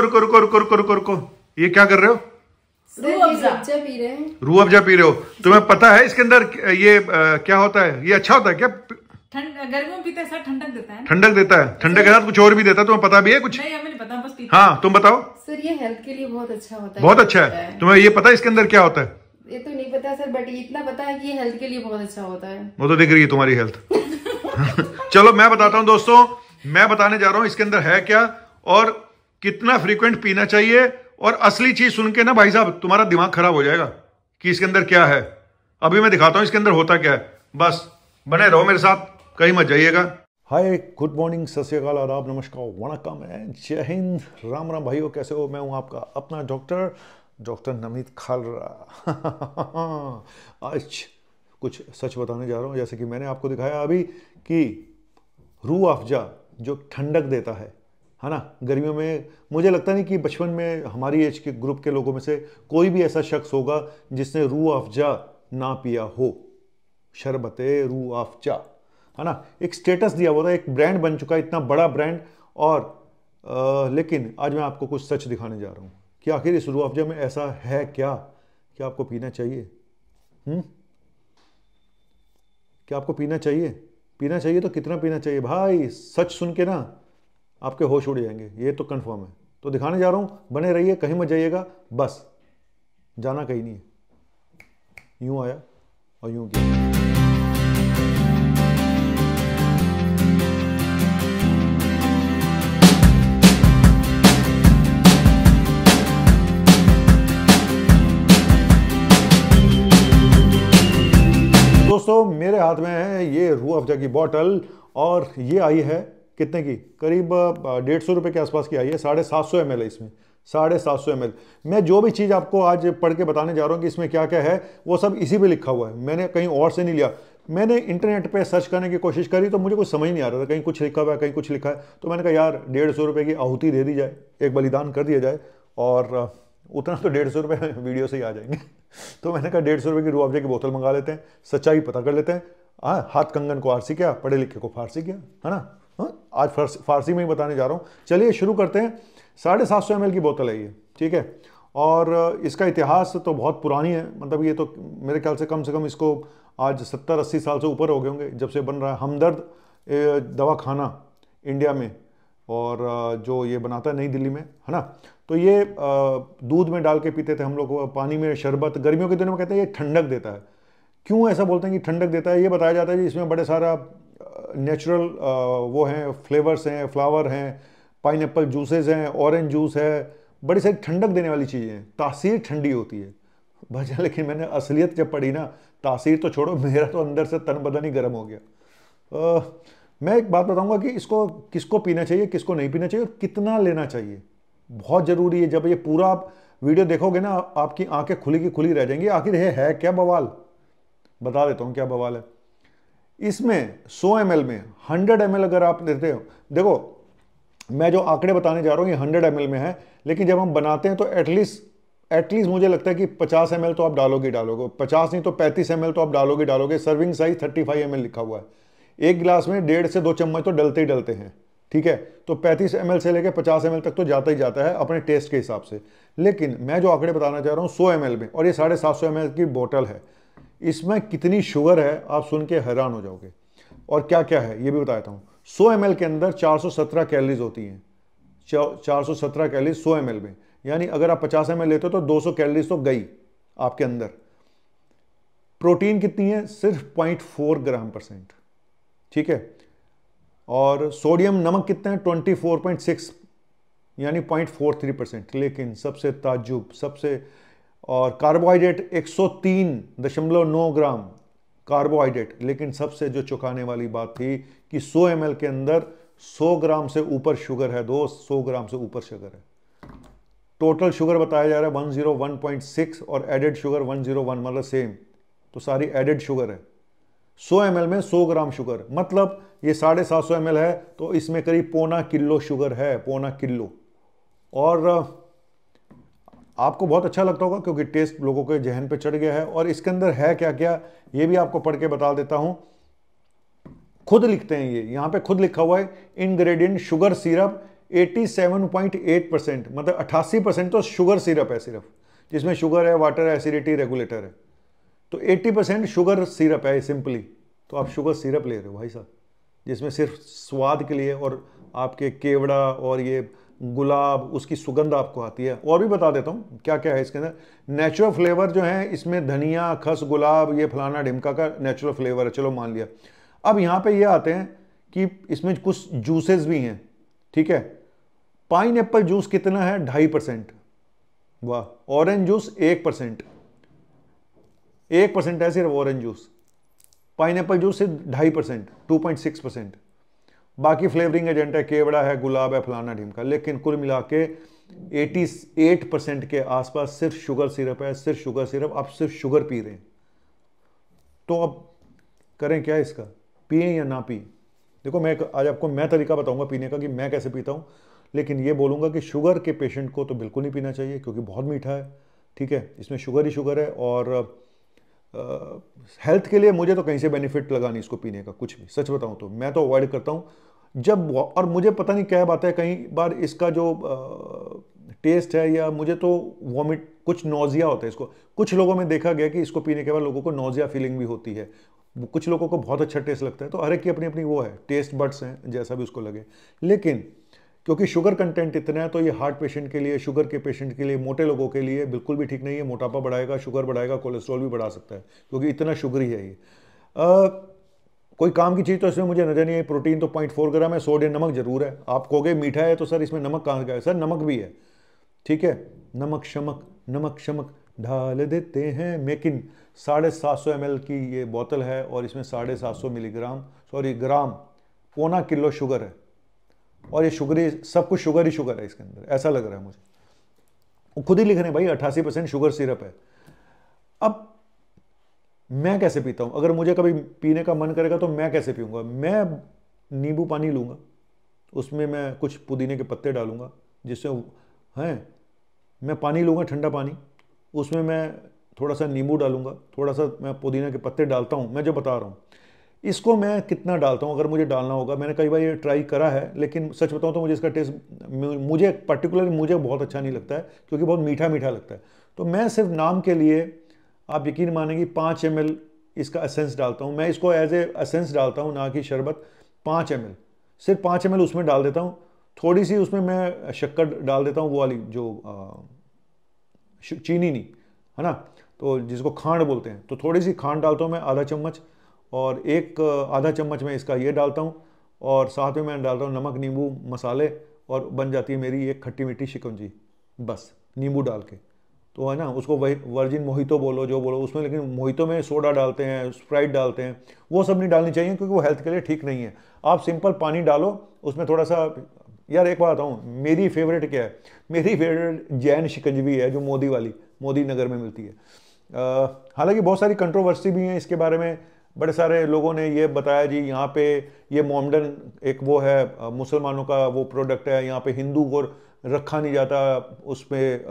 रुको रुको रुको रुको रुको रुको रुको ये क्या कर रहे हो रू अफजा पी रहे हो तुम्हें पता है इसके अंदर ये क्या होता है ये अच्छा होता है क्या ठंडक देता है ठंडक देता है ठंडक के साथ कुछ और भी देता है तुम्हें पता भी है कुछ नहीं हमें पता बस हाँ तुम बताओ सर ये हेल्थ के लिए बहुत अच्छा होता है बहुत अच्छा है तुम्हें ये पता है इसके अंदर क्या होता है ये तो नहीं पता सर बट इतना पता है कि ये हेल्थ के लिए बहुत अच्छा होता है वो तो दिख रही है तुम्हारी हेल्थ चलो मैं बताता हूँ दोस्तों मैं बताने जा रहा हूँ इसके अंदर है क्या और कितना फ्रीक्वेंट पीना चाहिए और असली चीज सुन के ना भाई साहब तुम्हारा दिमाग खराब हो जाएगा कि इसके अंदर क्या है अभी मैं दिखाता हूं इसके अंदर होता क्या है बस बने रहो मेरे साथ कहीं मत जाइएगा हाय गुड मॉर्निंग सत श्रीकाल आदाब नमस्कार वनकम एंड जय हिंद राम राम भाइयों कैसे हो मैं हूँ आपका अपना डॉक्टर डॉक्टर नमित खाल आज कुछ सच बताने जा रहा हूँ जैसे कि मैंने आपको दिखाया अभी कि रू अफजा जो ठंडक देता है है हाँ ना गर्मियों में मुझे लगता नहीं कि बचपन में हमारी एज के ग्रुप के लोगों में से कोई भी ऐसा शख्स होगा जिसने रू अफजा ना पिया हो शरबत रू अफजा है हाँ ना एक स्टेटस दिया हुआ था एक ब्रांड बन चुका है इतना बड़ा ब्रांड और आ, लेकिन आज मैं आपको कुछ सच दिखाने जा रहा हूँ कि आखिर इस रू अफजा में ऐसा है क्या कि आपको पीना चाहिए हुँ? हम्म? क्या आपको पीना चाहिए पीना चाहिए तो कितना पीना चाहिए भाई सच सुन के ना आपके होश उड़ जाएंगे ये तो कन्फर्म है तो दिखाने जा रहा हूँ बने रहिए कहीं मत जाइएगा बस जाना कहीं नहीं है यूँ आया और यूँ गया दोस्तों मेरे हाथ में है ये रू अफजा की बॉटल और ये आई है कितने की करीब डेढ़ सौ रुपये के आसपास की आई है साढ़े सात सौ एम है इसमें साढ़े सात सौ एम मैं जो भी चीज़ आपको आज पढ़ के बताने जा रहा हूँ कि इसमें क्या क्या है वो सब इसी पे लिखा हुआ है मैंने कहीं और से नहीं लिया मैंने इंटरनेट पे सर्च करने की कोशिश करी तो मुझे कुछ समझ नहीं आ रहा था कहीं कुछ लिखा हुआ है कहीं कुछ लिखा है तो मैंने कहा यार डेढ़ सौ की आहुति दे दी जाए एक बलिदान कर दिया जाए और उतना तो डेढ़ सौ रुपये वीडियो से ही आ जाएंगे तो मैंने कहा डेढ़ सौ रुपये की रूआफ़े की बोतल मंगा लेते हैं सच्चाई पता कर लेते हैं हाँ हाथ कंगन को आरसी क्या पढ़े लिखे को फारसी क्या है ना हाँ आज फारसी में ही बताने जा रहा हूँ चलिए शुरू करते हैं साढ़े सात सौ एम की बोतल है ये ठीक है और इसका इतिहास तो बहुत पुरानी है मतलब ये तो मेरे ख्याल से कम से कम इसको आज सत्तर अस्सी साल से ऊपर हो गए होंगे जब से बन रहा है हमदर्द दवा खाना इंडिया में और जो ये बनाता है नई दिल्ली में है ना तो ये दूध में डाल के पीते थे हम लोग पानी में शरबत गर्मियों के दिनों में कहते हैं ये ठंडक देता है क्यों ऐसा बोलते हैं कि ठंडक देता है ये बताया जाता है कि इसमें बड़े सारा नेचुरल uh, वो हैं फ्लेवर्स हैं फ्लावर हैं पाइन जूसेज़ हैं ऑरेंज जूस है बड़ी सारी ठंडक देने वाली चीज़ें हैं तासीर ठंडी होती है भाजा लेकिन मैंने असलियत जब पढ़ी ना तासीर तो छोड़ो मेरा तो अंदर से तन बदन ही गर्म हो गया आ, मैं एक बात बताऊंगा कि इसको किसको पीना चाहिए किसको नहीं पीना चाहिए और कितना लेना चाहिए बहुत ज़रूरी है जब ये पूरा आप वीडियो देखोगे ना आपकी आंखें खुली की खुली रह जाएंगी आखिर है, है क्या बवाल बता देता हूँ क्या बवाल है इसमें 100 एम में 100 एम अगर आप लेते हो देखो मैं जो आंकड़े बताने जा रहा हूँ ये 100 एम में है लेकिन जब हम बनाते हैं तो एटलीस्ट एटलीस्ट मुझे लगता है कि 50 एम तो आप डालोगे डालोगे 50 नहीं तो 35 एम तो आप डालोगे डालोगे सर्विंग साइज 35 फाइव लिखा हुआ है एक गिलास में डेढ़ से दो चम्मच तो डलते ही डलते हैं ठीक है तो पैंतीस एम से लेकर पचास एम तक तो जाता ही जाता है अपने टेस्ट के हिसाब से लेकिन मैं जो आंकड़े बताना चाह रहा हूँ सौ एम में और ये साढ़े सात की बॉटल है इसमें कितनी शुगर है आप सुन के हैरान हो जाओगे और क्या क्या है ये भी बताता हूँ सो एम के अंदर 417 कैलोरीज होती हैं 417 कैलोरीज 100 एम में यानी अगर आप 50 एम लेते हो तो 200 कैलोरीज तो गई आपके अंदर प्रोटीन कितनी है सिर्फ 0.4 ग्राम परसेंट ठीक है और सोडियम नमक कितना है 24.6 यानी 0.43 परसेंट लेकिन सबसे ताजुब सबसे और कार्बोहाइड्रेट 103.9 ग्राम कार्बोहाइड्रेट लेकिन सबसे जो चौंकाने वाली बात थी कि 100 एम के अंदर 100 ग्राम से ऊपर शुगर है दोस्त 100 ग्राम से ऊपर शुगर है टोटल शुगर बताया जा रहा है 101.6 और एडेड शुगर 101 मतलब सेम तो सारी एडेड शुगर है 100 एम में 100 ग्राम शुगर मतलब ये साढ़े सात सौ है तो इसमें करीब पौना किलो शुगर है पौना किलो और आपको बहुत अच्छा लगता होगा क्योंकि टेस्ट लोगों के जहन पे चढ़ गया है और इसके अंदर है क्या क्या ये भी आपको पढ़ के बता देता हूँ खुद लिखते हैं ये यहाँ पे खुद लिखा हुआ है इनग्रेडिएंट शुगर सिरप 87.8 परसेंट मतलब अट्ठासी परसेंट तो शुगर सिरप है सिर्फ जिसमें शुगर है वाटर है एसिडिटी रेगुलेटर है तो एट्टी परसेंट शुगर सीरप है सिंपली तो आप शुगर सीरप ले रहे हो भाई साहब जिसमें सिर्फ स्वाद के लिए और आपके केवड़ा और ये गुलाब उसकी सुगंध आपको आती है और भी बता देता हूँ क्या क्या है इसके अंदर नेचुरल फ्लेवर जो है इसमें धनिया खस गुलाब ये फलाना ढिमका का नेचुरल फ्लेवर है चलो मान लिया अब यहाँ पे ये आते हैं कि इसमें कुछ जूसेस भी हैं ठीक है पाइन एप्पल जूस कितना है ढाई परसेंट वाह ऑरेंज जूस एक परसेंट एक परसेंट है सिर्फ ऑरेंज जूस पाइन जूस सिर्फ ढाई percent two point six percent बाकी फ्लेवरिंग एजेंट है केवड़ा है गुलाब है फलाना का लेकिन कुल मिला के एटी एट परसेंट के आसपास सिर्फ शुगर सिरप है सिर्फ शुगर सिरप आप सिर्फ शुगर पी रहे हैं तो अब करें क्या इसका पिए या ना पिए देखो मैं आज आपको मैं तरीका बताऊंगा पीने का कि मैं कैसे पीता हूँ लेकिन ये बोलूंगा कि शुगर के पेशेंट को तो बिल्कुल नहीं पीना चाहिए क्योंकि बहुत मीठा है ठीक है इसमें शुगर ही शुगर है और हेल्थ के लिए मुझे तो कहीं से बेनिफिट लगा नहीं इसको पीने का कुछ भी सच बताऊँ तो मैं तो अवॉइड करता हूँ जब और मुझे पता नहीं क्या बात है कई बार इसका जो टेस्ट है या मुझे तो वॉमिट कुछ नोज़िया होता है इसको कुछ लोगों में देखा गया कि इसको पीने के बाद लोगों को नोज़िया फीलिंग भी होती है कुछ लोगों को बहुत अच्छा टेस्ट लगता है तो हर एक की अपनी अपनी वो है टेस्ट बर्ड्स हैं जैसा भी उसको लगे लेकिन क्योंकि शुगर कंटेंट इतना है तो ये हार्ट पेशेंट के लिए शुगर के पेशेंट के लिए मोटे लोगों के लिए बिल्कुल भी ठीक नहीं है मोटापा बढ़ाएगा शुगर बढ़ाएगा कोलेस्ट्रॉल भी बढ़ा सकता है क्योंकि इतना शुगर ही है ये कोई काम की चीज़ तो इसमें मुझे नज़र नहीं है प्रोटीन तो पॉइंट फोर ग्राम है सोडियम नमक जरूर है आप कहोगे मीठा है तो सर इसमें नमक कहाँ का है सर नमक भी है ठीक है नमक शमक नमक शमक ढाल देते हैं मेकिन साढ़े सात सौ एम की ये बोतल है और इसमें साढ़े सात सौ मिलीग्राम सॉरी ग्राम पौना किलो शुगर है और ये शुगर ही सब कुछ शुगर ही शुगर है इसके अंदर ऐसा लग रहा है मुझे वो खुद ही लिख रहे हैं भाई अट्ठासी परसेंट शुगर सिरप है अब मैं कैसे पीता हूँ अगर मुझे कभी पीने का मन करेगा तो मैं कैसे पीऊँगा मैं नींबू पानी लूँगा उसमें मैं कुछ पुदीने के पत्ते डालूँगा जिससे हैं मैं पानी लूँगा ठंडा पानी उसमें मैं थोड़ा सा नींबू डालूंगा थोड़ा सा मैं पुदीना के पत्ते डालता हूँ मैं जो बता रहा हूँ इसको मैं कितना डालता हूँ अगर मुझे डालना होगा मैंने कई बार ये ट्राई करा है लेकिन सच बताऊँ तो मुझे इसका टेस्ट मुझे पर्टिकुलरली मुझे बहुत अच्छा नहीं लगता है क्योंकि बहुत मीठा मीठा लगता है तो मैं सिर्फ नाम के लिए आप यकीन मानेंगे पाँच एम इसका असेंस डालता हूँ मैं इसको एज ए असेंस डालता हूँ ना कि शरबत पाँच एम सिर्फ पाँच एम उसमें डाल देता हूँ थोड़ी सी उसमें मैं शक्कर डाल देता हूँ वो वाली जो चीनी नहीं है ना तो जिसको खांड बोलते हैं तो थोड़ी सी खांड डालता हूँ मैं आधा चम्मच और एक आधा चम्मच मैं इसका ये डालता हूँ और साथ में मैं डालता हूँ नमक नींबू मसाले और बन जाती है मेरी एक खट्टी मीठी शिकंजी बस नींबू डाल के तो है ना उसको वही वर्जिन मोहितो बोलो जो बोलो उसमें लेकिन मोहितो में सोडा डालते हैं स्प्राइट डालते हैं वो सब नहीं डालनी चाहिए क्योंकि वो हेल्थ के लिए ठीक नहीं है आप सिंपल पानी डालो उसमें थोड़ा सा यार एक बात आऊँ मेरी फेवरेट क्या है मेरी फेवरेट जैन शिकंजवी है जो मोदी वाली मोदी नगर में मिलती है हालांकि बहुत सारी कंट्रोवर्सी भी हैं इसके बारे में बड़े सारे लोगों ने ये बताया जी यहाँ पे ये मोमडन एक वो है मुसलमानों का वो प्रोडक्ट है यहाँ पे हिंदू को रखा नहीं जाता उसमें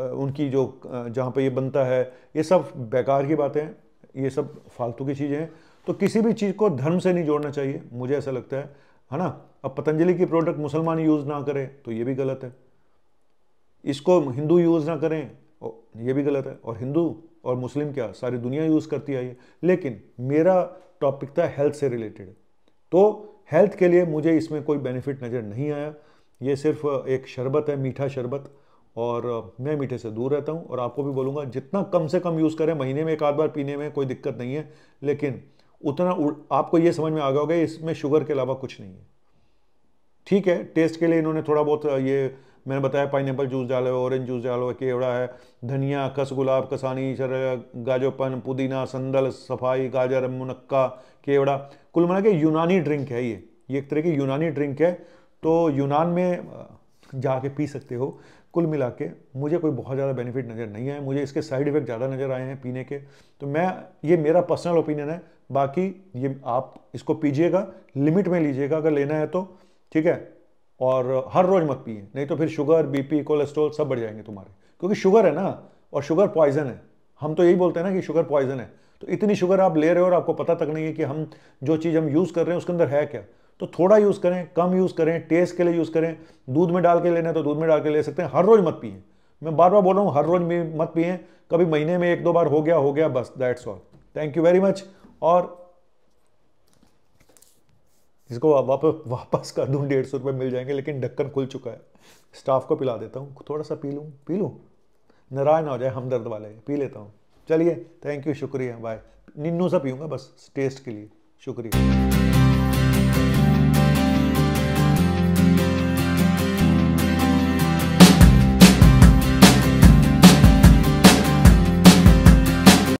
उनकी जो जहाँ पे ये बनता है ये सब बेकार की बातें हैं ये सब फालतू की चीज़ें हैं तो किसी भी चीज़ को धर्म से नहीं जोड़ना चाहिए मुझे ऐसा लगता है है ना अब पतंजलि की प्रोडक्ट मुसलमान यूज़ ना करें तो ये भी गलत है इसको हिंदू यूज़ ना करें ये भी गलत है और हिंदू और मुस्लिम क्या सारी दुनिया यूज़ करती आई है लेकिन मेरा टॉपिक था हेल्थ से रिलेटेड तो हेल्थ के लिए मुझे इसमें कोई बेनिफिट नज़र नहीं आया ये सिर्फ एक शरबत है मीठा शरबत और मैं मीठे से दूर रहता हूँ और आपको भी बोलूँगा जितना कम से कम यूज़ करें महीने में एक आध बार पीने में कोई दिक्कत नहीं है लेकिन उतना आपको ये समझ में आ गया होगा इसमें शुगर के अलावा कुछ नहीं है ठीक है टेस्ट के लिए इन्होंने थोड़ा बहुत ये मैंने बताया पाइन जूस डालो ऑरेंज जूस डालो केवड़ा है धनिया कस गुलाब कसानी गाजोपन पुदीना संदल सफाई गाजर मुनक्का केवड़ा कुल मना के यूनानी ड्रिंक है ये ये एक तरह की यूनानी ड्रिंक है तो यूनान में जाके पी सकते हो कुल मिला के मुझे कोई बहुत ज़्यादा बेनिफिट नज़र नहीं आए मुझे इसके साइड इफ़ेक्ट ज़्यादा नज़र आए हैं पीने के तो मैं ये मेरा पर्सनल ओपिनियन है बाकी ये आप इसको पीजिएगा लिमिट में लीजिएगा अगर लेना है तो ठीक है और हर रोज़ मत पिए नहीं तो फिर शुगर बीपी कोलेस्ट्रॉल सब बढ़ जाएंगे तुम्हारे क्योंकि शुगर है ना और शुगर पॉइजन है हम तो यही बोलते हैं ना कि शुगर पॉइजन है तो इतनी शुगर आप ले रहे हो और आपको पता तक नहीं है कि हम जो चीज़ हम यूज़ कर रहे हैं उसके अंदर है क्या तो थोड़ा यूज़ करें कम यूज़ करें टेस्ट के लिए यूज़ करें दूध में डाल के लेना तो दूध में डाल के ले सकते हैं हर रोज़ मत पिए मैं बार बार बोल रहा हूँ हर रोज़ मत पिए कभी महीने में एक दो बार हो गया हो गया बस that's all thank you very much और इसको वापस वापस कर दूँ डेढ़ सौ रुपये मिल जाएंगे लेकिन ढक्कन खुल चुका है स्टाफ को पिला देता हूँ थोड़ा सा पी लूँ पी लूँ नाराज ना हो जाए हमदर्द वाले पी लेता हूँ चलिए थैंक यू शुक्रिया बाय निन्नू सा पीऊँगा बस टेस्ट के लिए शुक्रिया